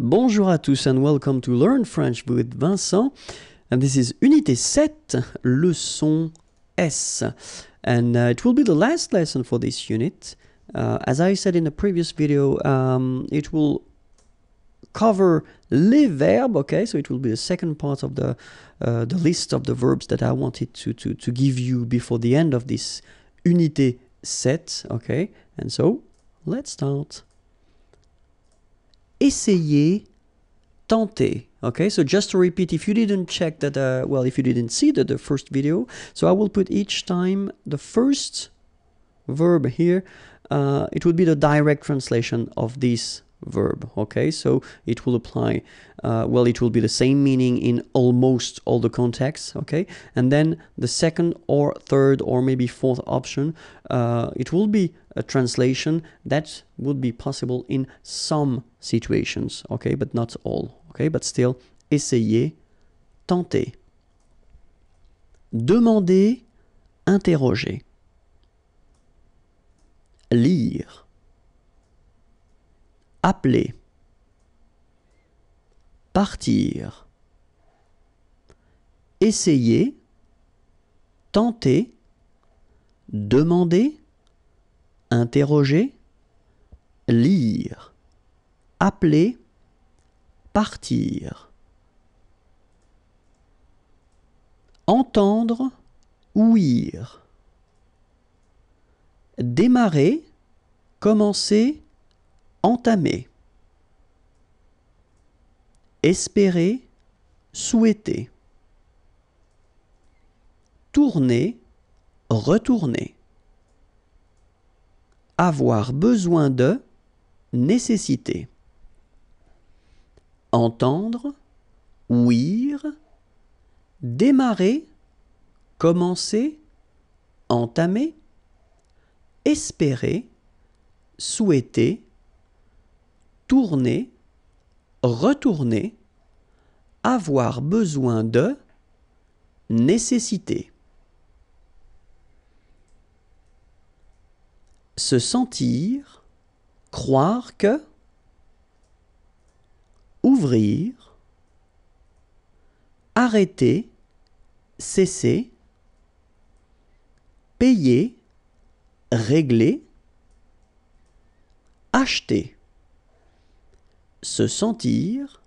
Bonjour à tous and welcome to Learn French with Vincent. And this is Unité 7, Leçon S. And uh, it will be the last lesson for this unit. Uh, as I said in a previous video, um, it will cover les verbes, okay? So it will be the second part of the, uh, the list of the verbs that I wanted to, to, to give you before the end of this Unité 7, okay? And so, let's start essayer, tenter. Okay, so just to repeat, if you didn't check that, uh, well, if you didn't see the, the first video, so I will put each time the first verb here, uh, it would be the direct translation of this verb. Okay, so it will apply, uh, well, it will be the same meaning in almost all the contexts. Okay, and then the second or third or maybe fourth option, uh, it will be a translation that would be possible in some situations. Okay, but not all. Okay, but still, essayer, tenter. Demander, interroger. Lire. appeler, partir, essayer, tenter, demander, interroger, lire, appeler, partir. Entendre, ouïr. Démarrer, commencer, entamer, espérer, souhaiter, tourner, retourner, avoir besoin de, nécessité, entendre, ouïr, démarrer, commencer, entamer, espérer, souhaiter, tourner, retourner, avoir besoin de, nécessité. Se sentir, croire que, ouvrir, arrêter, cesser, payer, régler, acheter se sentir,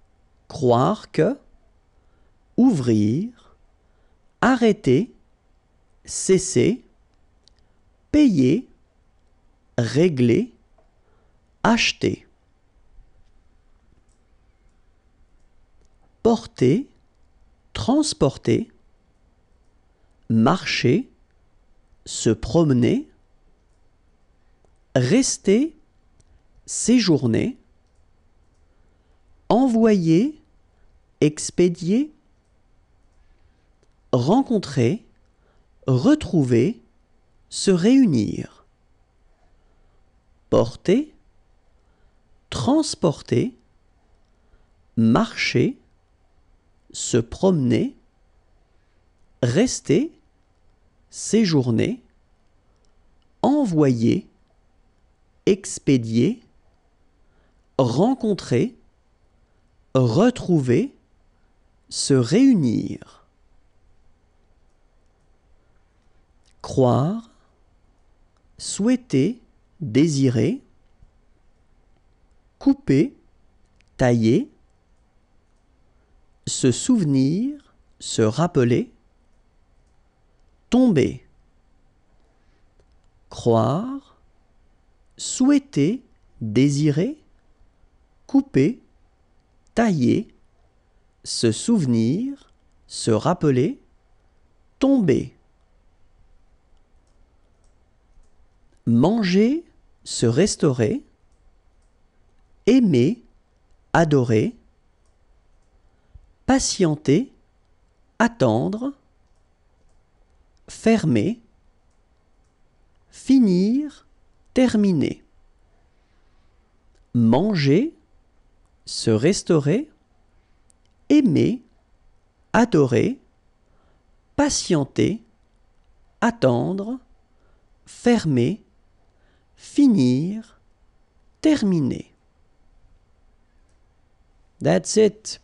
croire que, ouvrir, arrêter, cesser, payer, régler, acheter. Porter, transporter, marcher, se promener, rester, séjourner, envoyer, expédier, rencontrer, retrouver, se réunir, porter, transporter, marcher, se promener, rester, séjourner, envoyer, expédier, rencontrer, retrouver, se réunir. Croire, souhaiter, désirer. Couper, tailler. Se souvenir, se rappeler. Tomber. Croire, souhaiter, désirer. Couper, tailler, se souvenir, se rappeler, tomber. Manger, se restaurer, aimer, adorer, patienter, attendre, fermer, finir, terminer. Manger, se restaurer, aimer, adorer, patienter, attendre, fermer, finir, terminer. That's it.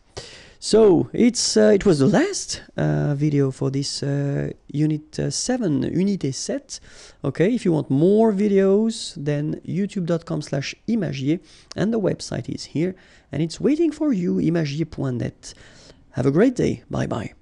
So it's uh, it was the last uh, video for this uh, unit uh, 7, unité set. Okay, if you want more videos, then youtube.com slash imagier and the website is here and it's waiting for you, imagier.net. Have a great day. Bye bye.